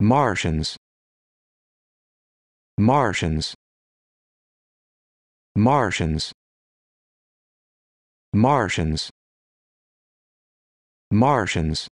Martians Martians Martians Martians Martians